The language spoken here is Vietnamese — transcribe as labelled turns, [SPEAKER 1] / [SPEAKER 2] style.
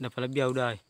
[SPEAKER 1] là phải là bèo đời